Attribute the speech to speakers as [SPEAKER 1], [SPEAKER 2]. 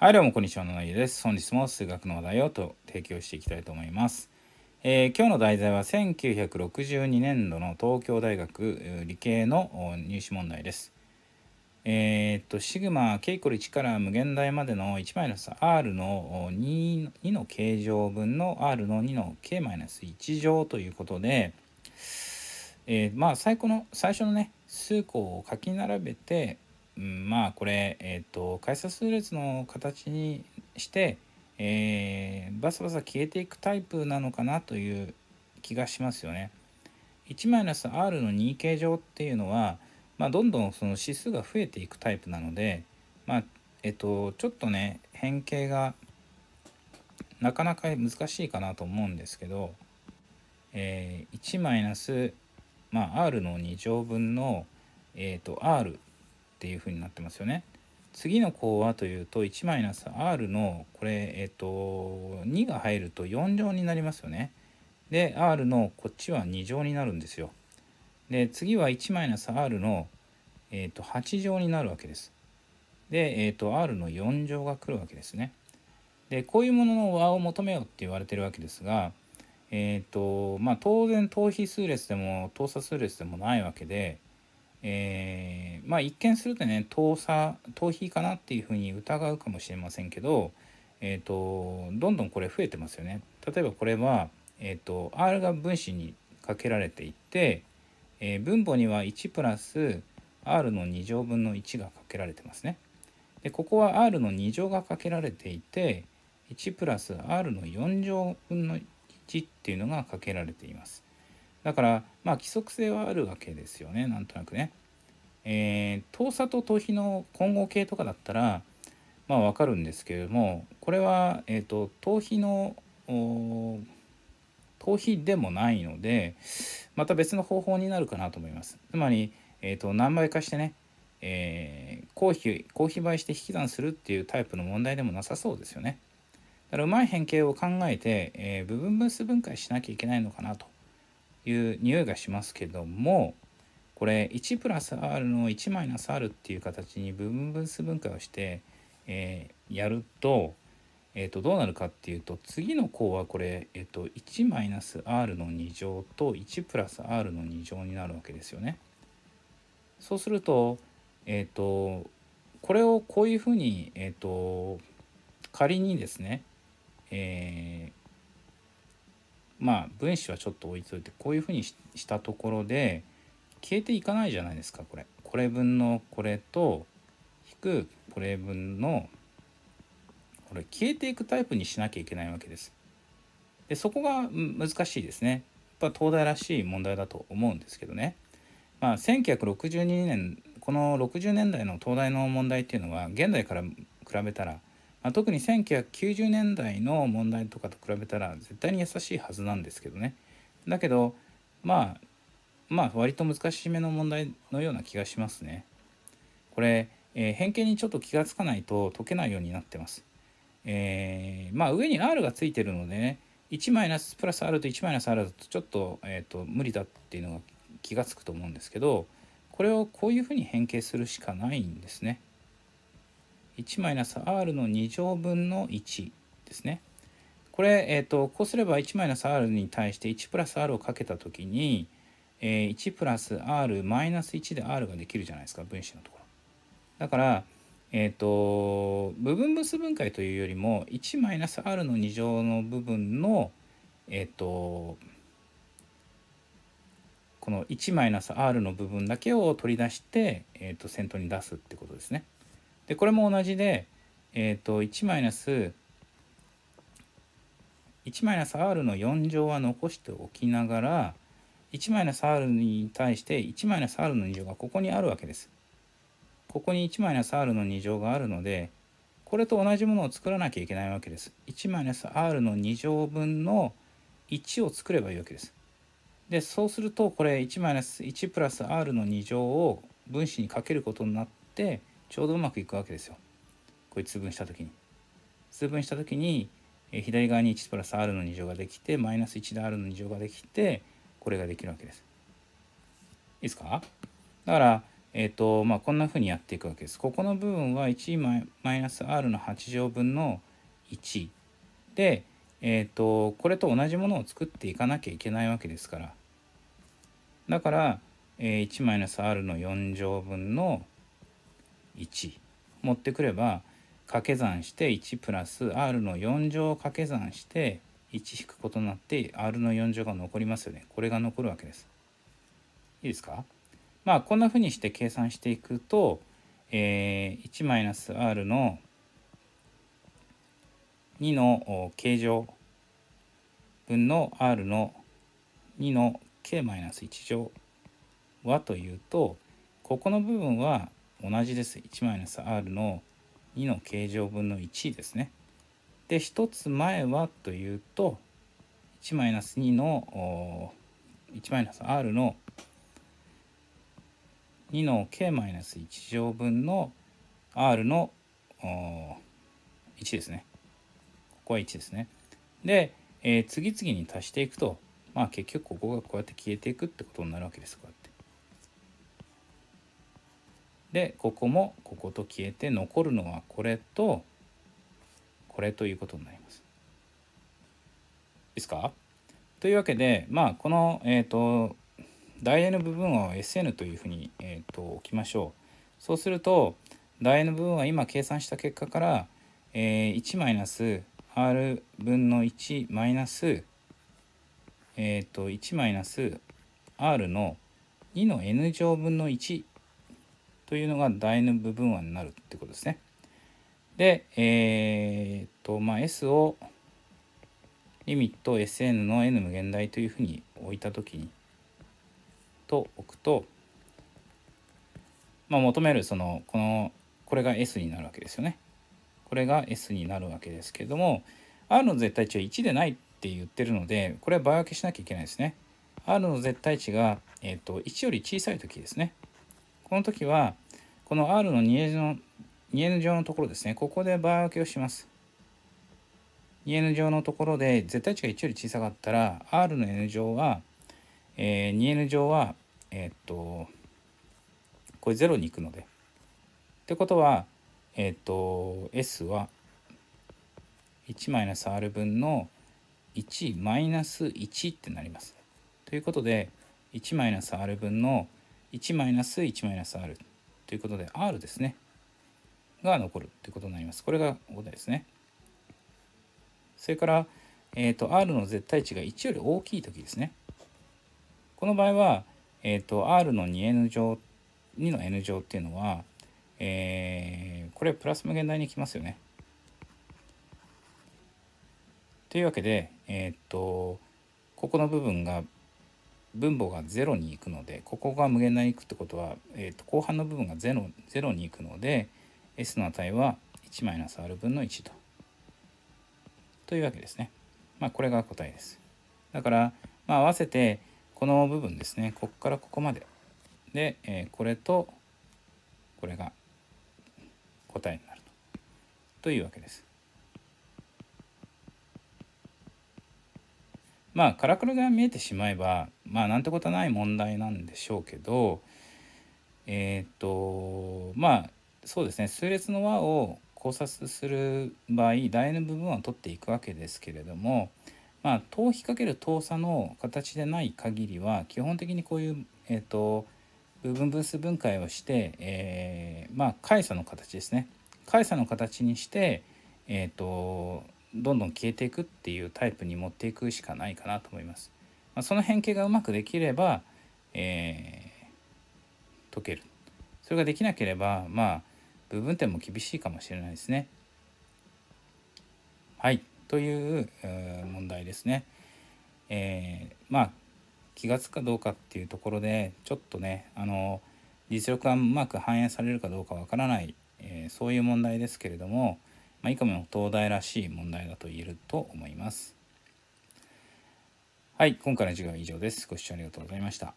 [SPEAKER 1] はい、どうも、こんにちは、野々家です。本日も数学の話題をと提供していきたいと思います。えー、今日の題材は1962年度の東京大学理系の入試問題です。えー、っと、シグマ K イコル1から無限大までの1マイナス R の 2, の形状分の R の2の K マイナス1乗ということで、えー、まあ最、最初のね、数項を書き並べて、うん、まあこれ、えっ、ー、と改札列の形にして、えー、バサバサ消えていくタイプなのかなという気がしますよね。1-r の2形状っていうのは、まあ、どんどんその指数が増えていくタイプなので、まあ、えっと、ちょっとね変形がなかなか難しいかなと思うんですけど、えー、1-r の2乗分の、えーと、と r っていう風になってますよね。次の項はというと 1-r のこれ、えっと2が入ると4乗になりますよね。で r のこっちは2乗になるんですよ。で次は 1-r の、えっと8乗になるわけです。で、えっと r の4乗が来るわけですね。でこういうものの和を求めようって言われてるわけですが、えっとまあ、当然等比数列でも等差数列でもないわけで。えー、まあ一見するとね等差等比かなっていうふうに疑うかもしれませんけど、えーと、どんどんこれ増えてますよね。例えばこれは、えーと、と R が分子にかけられていて、えー、分母には1プラス R の2乗分の1がかけられてますね。でここは R の2乗がかけられていて1プラス R の4乗分の1っていうのがかけられています。だからまあ規則性はあるわけですよねなんとなくね。えー、遠さと逃比の混合形とかだったらまあわかるんですけれどもこれは、えーと、と逃の逃比でもないのでまた別の方法になるかなと思います。つまり、えーと、と何倍かしてね、えー、公費公費倍して引き算するっていうタイプの問題でもなさそうですよね。だからうまい変形を考えて、えー、部分分数分解しなきゃいけないのかなという匂いがしますけどもこれ1プラス R の1マイナス R っていう形に部分分数分解をして、えー、やると,、えー、とどうなるかっていうと次の項はこれ、えー、と1マイナス R の2乗と1プラス R の2乗になるわけですよね。そうすると,、えーと、これをこういうふうに、えーと、と仮にですね、えーまあ分子はちょっと置いといてこういうふうにしたところで消えていかないじゃないですかこれ。これ分のこれと引くこれ分のこれ消えていくタイプにしなきゃいけないわけです。でそこが難しいですね。やっぱ東大らしい問題だと思うんですけどね。まあ1962年この60年代の東大の問題っていうのは現代から比べたらまあ、特に1990年代の問題とかと比べたら絶対に優しいはずなんですけどねだけどまあまあ割と難しめの問題のような気がしますねこれ、えー、変形にちょっと気がつかないと解けないようになってますえー、まあ上に R がついてるのでね1マイナスプラス R と1マイナス R だとちょっと,、えーと、と無理だっていうのが気がつくと思うんですけどこれをこういうふうに変形するしかないんですね。1-r の2乗分の1ですね。これ、えーと、こうすれば 1-r に対して1プラス r をかけた時に、えー、1プラス r マイナス1で r ができるじゃないですか分子のところ。だから、えーと、部分分数分解というよりも 1-r の2乗の部分の、えーと、この 1-r の部分だけを取り出して、えー、と先頭に出すってことですね。でこれも同じで、えーと、ス。1マイナス 1-r の4乗は残しておきながら 1-r に対して 1-r の2乗がここにあるわけです。ここに 1-r の2乗があるのでこれと同じものを作らなきゃいけないわけです。1-r の2乗分の1を作ればいいわけです。でそうするとこれ1-1プラス r の2乗を分子にかけることになってちょうどうまくいくわけですよこれ通分した時に通分した時に左側に1プラス r の2乗ができてマイナス 1r の2乗ができてこれができるわけですいいですかだからえっ、ー、とまあこんなふうにやっていくわけですここの部分は1マイナス r の8乗分の1でえっ、ー、とこれと同じものを作っていかなきゃいけないわけですからだから、えー、1 r の4乗分の1持ってくれば掛け算して1プラス r の4乗を掛け算して1引くことになって r の4乗が残りますよね。これが残るわけです。いいですかまあこんなふうにして計算していくと、えー、1-r の2の形乗分の r の2の k-1 乗はというとここの部分は同じです。1-r の2の形乗分の1ですね。で、1つ前はというと、1-2の、1-r の2の k-1 乗分の r の1ですね。ここは1ですね。で、えー、次々に足していくと、まあ結局ここがこうやって消えていくってことになるわけです。こうやって。でここもここと消えて残るのはこれとこれということになります。いいですかというわけでまあこの、えーと、大 N. の部分を SN というふうに、えーと、置きましょう。そうすると大 N. の部分は今計算した結果から、えー、1-r 分の1マイナスえっ、ー、と 1-r の2の n 乗分の1というのが大の部分案になるってことですね。で、えー、っと、まあ、S をリミット SN の N 無限大というふうに置いたときに、と置くと、まあ、求めるその、この、これが S になるわけですよね。これが S になるわけですけれども、R の絶対値は1でないって言ってるので、これは倍分けしなきゃいけないですね。R の絶対値が、えー、っと1より小さい時ですね。この時は、この R の 2N 乗の n のところですね、ここで場合分けをします。2N 乗のところで絶対値が1より小さかったら、R の N 乗は、えー、2N 乗は、えー、っと、これ0に行くので。ってことは、えー、っと、S は 1-R 分の1-1ってなります。ということで、1-R 分の 1-1-r ということで r ですねが残るということになります。これが答えですね。それから、えーと、r の絶対値が1より大きい時ですね。この場合は、えーと、r の 2n 乗2の n 乗っていうのは、えー、これプラス無限大にきますよね。というわけで、えっ、ー、とここの部分が分母が0に行くのでここが無限大に行くってことは、えー、と後半の部分が 0, 0に行くので s の値は 1-r 分の1と。というわけですね。まあこれが答えです。だからまあ合わせてこの部分ですねここからここまでで、えー、これとこれが答えになるとというわけです。まあカラクラが見えてしまえばまあなんてことはない問題なんでしょうけどえっ、とまあそうですね数列の和を考察する場合楕円の部分は取っていくわけですけれどもまあ等比る等差の形でない限りは基本的にこういうえっ、ー、と部分分数分解をして、えー、まあ解差の形ですね解差の形にしてえっ、ー、とどんどん消えていくっていうタイプに持っていくしかないかなと思います。まあ、その変形がうまくできれば、えー、解ける。それができなければ、まあ、部分点も厳しいかもしれないですね。はい。という問題ですね。えー、まあ、気が付くかどうかっていうところで、ちょっとね、あの、実力がうまく反映されるかどうかわからない、えー、そういう問題ですけれども、まあ、以下も東大らしい問題だと言えると思います。はい、今回の授業は以上です。ご視聴ありがとうございました。